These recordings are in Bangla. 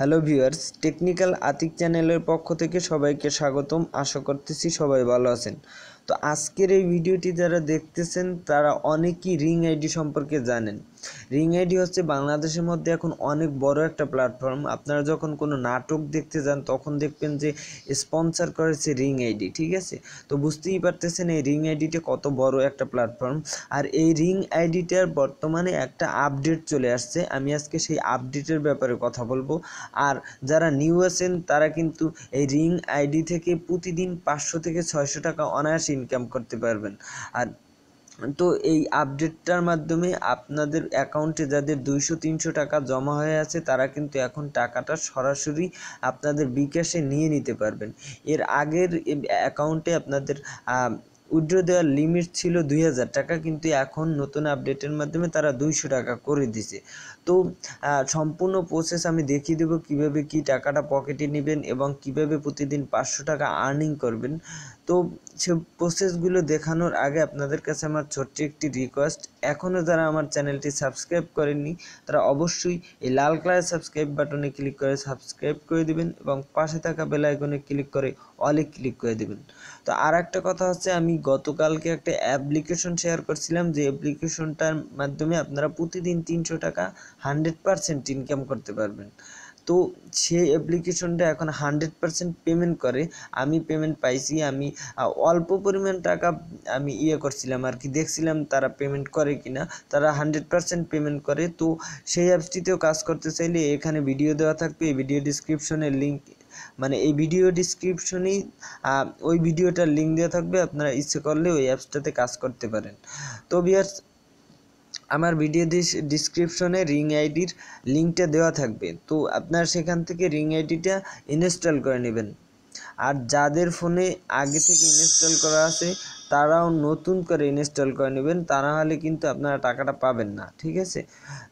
হ্যালো ভিউয়ার্স টেকনিক্যাল আতিক চ্যানেলের পক্ষ থেকে সবাইকে স্বাগতম আশা করতেছি সবাই ভালো আছেন তো আজকের এই ভিডিওটি যারা দেখতেছেন তারা অনেকেই রিং আইডি সম্পর্কে জানেন রিং আইডি হচ্ছে বাংলাদেশের মধ্যে এখন অনেক বড় একটা প্ল্যাটফর্ম আপনারা যখন কোনো নাটক দেখতে যান তখন দেখবেন যে স্পন্সার করেছে রিং আইডি ঠিক আছে তো বুঝতেই পারতেছেন এই রিং আইডিটা কত বড় একটা প্ল্যাটফর্ম আর এই রিং আইডিটার বর্তমানে একটা আপডেট চলে আসছে আমি আজকে সেই আপডেটের ব্যাপারে কথা বলবো আর যারা নিউ আছেন তারা কিন্তু এই রিং আইডি থেকে প্রতিদিন পাঁচশো থেকে ছয়শো টাকা অনায়াসে ইনকাম করতে পারবেন আর তো এই আপডেটটার মাধ্যমে আপনাদের অ্যাকাউন্টে যাদের দুইশো তিনশো টাকা জমা হয়ে আছে তারা কিন্তু এখন টাকাটা সরাসরি আপনাদের বিকাশে নিয়ে নিতে পারবেন এর আগের অ্যাকাউন্টে আপনাদের উইড্রো দেওয়ার লিমিট ছিল দুই টাকা কিন্তু এখন নতুন আপডেটের মাধ্যমে তারা দুইশো টাকা করে দিছে তো সম্পূর্ণ প্রসেস আমি দেখিয়ে দেবো কিভাবে কি টাকাটা পকেটে নেবেন এবং কিভাবে প্রতিদিন পাঁচশো টাকা আর্নিং করবেন তো সে প্রসেসগুলো দেখানোর আগে আপনাদের কাছে আমার ছোট্ট একটি রিকোয়েস্ট এখনও যারা আমার চ্যানেলটি সাবস্ক্রাইব করেননি তারা অবশ্যই এই লাল কালার সাবস্ক্রাইব বাটনে ক্লিক করে সাবস্ক্রাইব করে দেবেন এবং পাশে থাকা বেল আইকনে ক্লিক করে অলে ক্লিক করে দেবেন তো আর একটা কথা হচ্ছে আমি গতকালকে একটা অ্যাপ্লিকেশন শেয়ার করছিলাম যে অ্যাপ্লিকেশনটার মাধ্যমে আপনারা প্রতিদিন তিনশো টাকা হান্ড্রেড পারসেন্ট ইনকাম করতে পারবেন তো সেই অ্যাপ্লিকেশনটা এখন হান্ড্রেড পারসেন্ট পেমেন্ট করে আমি পেমেন্ট পাইছি আমি অল্প পরিমাণ টাকা আমি ইয়ে করছিলাম আর কি দেখছিলাম তারা পেমেন্ট করে কি না তারা হান্ড্রেড পারসেন্ট পেমেন্ট করে তো সেই অ্যাপসটিতেও কাজ করতে চাইলে এখানে ভিডিও দেওয়া থাকবে এই ভিডিও ডিসক্রিপশনের লিঙ্ক মানে এই ভিডিও ডিসক্রিপশনেই ওই ভিডিওটার লিঙ্ক দেওয়া থাকবে আপনারা ইচ্ছে করলে ওই অ্যাপসটাতে কাজ করতে পারেন তো বিয়ার্স আমার ভিডিও ডিসক্রিপশনে রিং আইডির লিঙ্কটা দেওয়া থাকবে তো আপনার সেখান থেকে রিং আইডিটা ইনস্টল করে নেবেন আর যাদের ফোনে আগে থেকে ইনস্টল করা আছে তারাও নতুন করে ইনস্টল করে নেবেন তা নাহলে কিন্তু আপনারা টাকাটা পাবেন না ঠিক আছে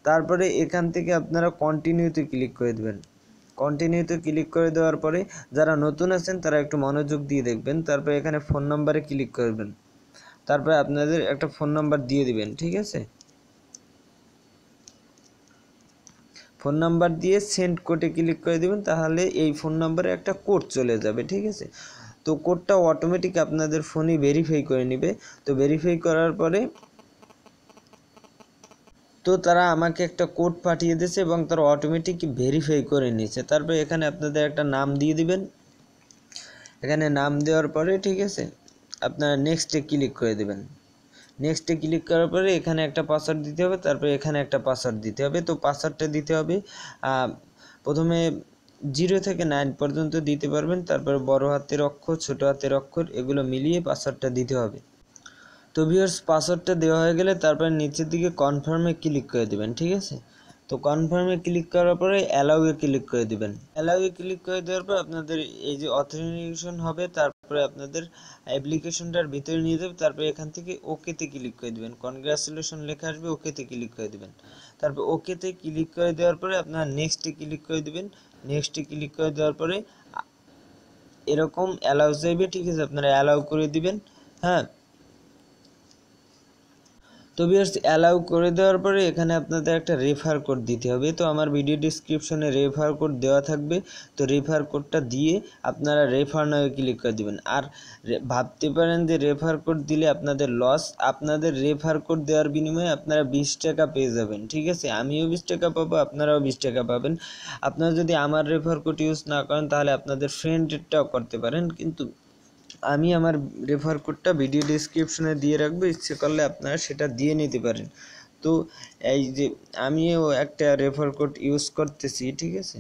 তারপরে এখান থেকে আপনারা কন্টিনিউতে ক্লিক করে দেবেন কন্টিনিউতে ক্লিক করে দেওয়ার পরে যারা নতুন আছেন তারা একটু মনোযোগ দিয়ে দেখবেন তারপরে এখানে ফোন নাম্বারে ক্লিক করবেন তারপরে আপনাদের একটা ফোন নাম্বার দিয়ে দিবেন ঠিক আছে ফোন নাম্বার দিয়ে সেন্ড কোডে ক্লিক করে দেবেন তাহলে এই ফোন নাম্বারে একটা কোড চলে যাবে ঠিক আছে তো কোডটা অটোমেটিক আপনাদের ফোনে ভেরিফাই করে নেবে তো ভেরিফাই করার পরে তো তারা আমাকে একটা কোড পাঠিয়ে দিয়েছে এবং তারা অটোমেটিক ভেরিফাই করে নিয়েছে তারপর এখানে আপনাদের একটা নাম দিয়ে দিবেন এখানে নাম দেওয়ার পরে ঠিক আছে আপনারা নেক্সটে ক্লিক করে দেবেন নেক্সটে ক্লিক করার পরে এখানে একটা পাসওয়ার্ড দিতে হবে তারপরে এখানে একটা পাসওয়ার্ড দিতে হবে তো পাসওয়ার্ডটা দিতে হবে প্রথমে জিরো থেকে নাইন পর্যন্ত দিতে পারবেন তারপর বড় হাতের অক্ষর ছোট হাতের অক্ষর এগুলো মিলিয়ে পাসওয়ার্ডটা দিতে হবে তো ভিওর্স পাসওয়ার্ডটা দেওয়া হয়ে গেলে তারপরে নিচের দিকে কনফার্মে ক্লিক করে দেবেন ঠিক আছে তো কনফার্মে ক্লিক করার পরে অ্যালাউয়ে ক্লিক করে দেবেন অ্যালাউয়ে ক্লিক করে দেওয়ার পর আপনাদের এই যে অথেন্টিকেশন হবে তার তারপরে আপনাদের অ্যাপ্লিকেশনটার ভিতরে নিয়ে যাবে তারপরে এখান থেকে ওকেতে ক্লিক করে দেবেন কনগ্রাচুলেশন লেখা আসবে ওকেতে ক্লিক করে দেবেন তারপর ওকেতে ক্লিক করে দেওয়ার পরে আপনার নেক্সটে ক্লিক করে দেবেন নেক্সটে ক্লিক করে দেওয়ার পরে এরকম অ্যালাউ চাইবে ঠিক আছে আপনারা অ্যালাউ করে দিবেন হ্যাঁ তো বিয়ার্স অ্যালাউ করে দেওয়ার পরে এখানে আপনাদের একটা রেফার কোড দিতে হবে তো আমার ভিডিও ডিসক্রিপশনে রেফার কোড দেওয়া থাকবে তো রেফার কোডটা দিয়ে আপনারা রেফার নয় ক্লিক করে দেবেন আর ভাবতে পারেন যে রেফার কোড দিলে আপনাদের লস আপনাদের রেফার কোড দেওয়ার বিনিময়ে আপনারা বিশ টাকা পেয়ে যাবেন ঠিক আছে আমিও বিশ টাকা পাবো আপনারাও বিশ টাকা পাবেন আপনারা যদি আমার রেফার কোড ইউজ না করেন তাহলে আপনাদের ফ্রেন্ডেরটাও করতে পারেন কিন্তু আমি আমার রেফার কোডটা ভিডিও ডিসক্রিপশনে দিয়ে রাখবো ইচ্ছে করলে আপনারা সেটা দিয়ে নিতে পারেন তো এই যে আমিও একটা রেফার কোড ইউজ করতেছি ঠিক আছে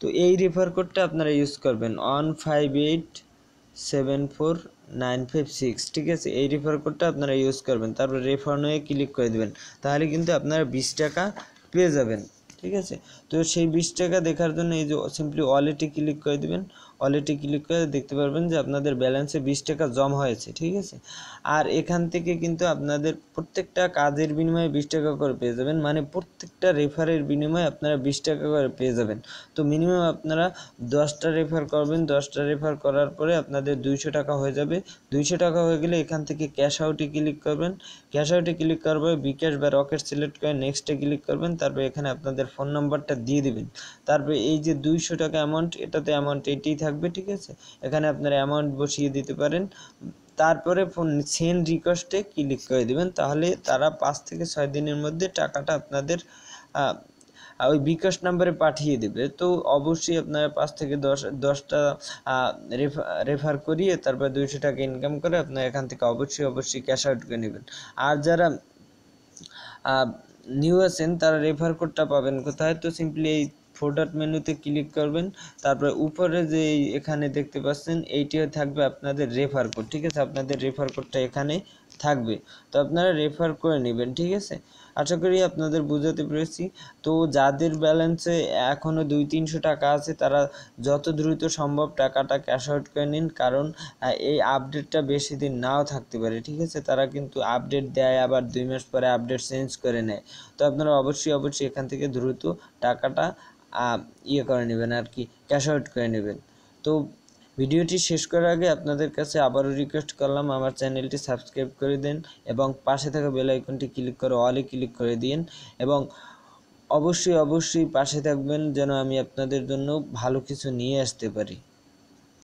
তো এই রেফার কোডটা আপনারা ইউজ করবেন one five eight seven four nine five six ঠিক আছে এই রেফার কোডটা আপনারা ইউজ করবেন তারপর রেফার নয়ে ক্লিক করে দেবেন তাহলে কিন্তু আপনারা বিশ টাকা পেয়ে যাবেন ঠিক আছে তো সেই বিশ টাকা দেখার জন্য এই যে সিম্পলি ওয়ালেটে ক্লিক করে দেবেন ওয়ালেটে ক্লিক করে দেখতে পারবেন যে আপনাদের ব্যালেন্সে বিশ টাকা জমা হয়েছে ঠিক আছে আর এখান থেকে কিন্তু আপনাদের প্রত্যেকটা কাজের বিনিময়ে বিশ টাকা করে পেয়ে যাবেন মানে প্রত্যেকটা রেফারের বিনিময়ে আপনারা বিশ টাকা করে পেয়ে যাবেন তো মিনিমাম আপনারা দশটা রেফার করবেন দশটা রেফার করার পরে আপনাদের দুইশো টাকা হয়ে যাবে দুইশো টাকা হয়ে গেলে এখান থেকে ক্যাশ আউটে ক্লিক করবেন ক্যাশ আউটে ক্লিক করবার বিকাশ বা রকেট সিলেক্ট করে নেক্সটে ক্লিক করবেন তারপর এখানে আপনাদের ফোন নাম্বারটা দিয়ে দেবেন তারপরে এই যে দুইশো টাকা অ্যামাউন্ট এটাতে অ্যামাউন্ট এটি থাকবে থাকবে ঠিক আছে এখানে আপনারা অ্যামাউন্ট বসিয়ে দিতে পারেন তারপরে ফোন সেন রিকোয়েস্টে ক্লিক করে দেবেন তাহলে তারা পাঁচ থেকে ছয় দিনের মধ্যে টাকাটা আপনাদের ওই বিকাশ নাম্বারে পাঠিয়ে দেবে তো অবশ্যই আপনারা পাঁচ থেকে দশ দশটা রেফার করিয়ে তারপর দুইশো টাকা ইনকাম করে আপনারা এখান থেকে অবশ্যই অবশ্যই ক্যাশ আউট করে নেবেন আর যারা নিউ আছেন তারা রেফার কোডটা পাবেন কোথায় তো সিম্পলি এই ফোর্ডাট মেনুতে ক্লিক করবেন তারপর উপরে যে এখানে দেখতে পাচ্ছেন এইটিও থাকবে আপনাদের রেফার কোড ঠিক আছে আপনাদের রেফার কোডটা এখানে থাকবে তো আপনারা রেফার করে নেবেন ঠিক আছে আশা করি আপনাদের বুঝাতে পেরেছি তো যাদের ব্যালেন্সে এখনও দুই তিনশো টাকা আছে তারা যত দ্রুত সম্ভব টাকাটা ক্যাশ আউট করে নিন কারণ এই আপডেটটা বেশি দিন নাও থাকতে পারে ঠিক আছে তারা কিন্তু আপডেট দেয় আবার দুই মাস পরে আপডেট চেঞ্জ করে নেয় তো আপনারা অবশ্যই অবশ্যই এখান থেকে দ্রুত টাকাটা ইয়ে করে নেবেন আর কি ক্যাশ আউট করে নেবেন তো ভিডিওটি শেষ করার আগে আপনাদের কাছে আবারও রিকোয়েস্ট করলাম আমার চ্যানেলটি সাবস্ক্রাইব করে দিন এবং পাশে থাকা বেল আইকনটি ক্লিক করে অলে ক্লিক করে দিন এবং অবশ্যই অবশ্যই পাশে থাকবেন যেন আমি আপনাদের জন্য ভালো কিছু নিয়ে আসতে পারি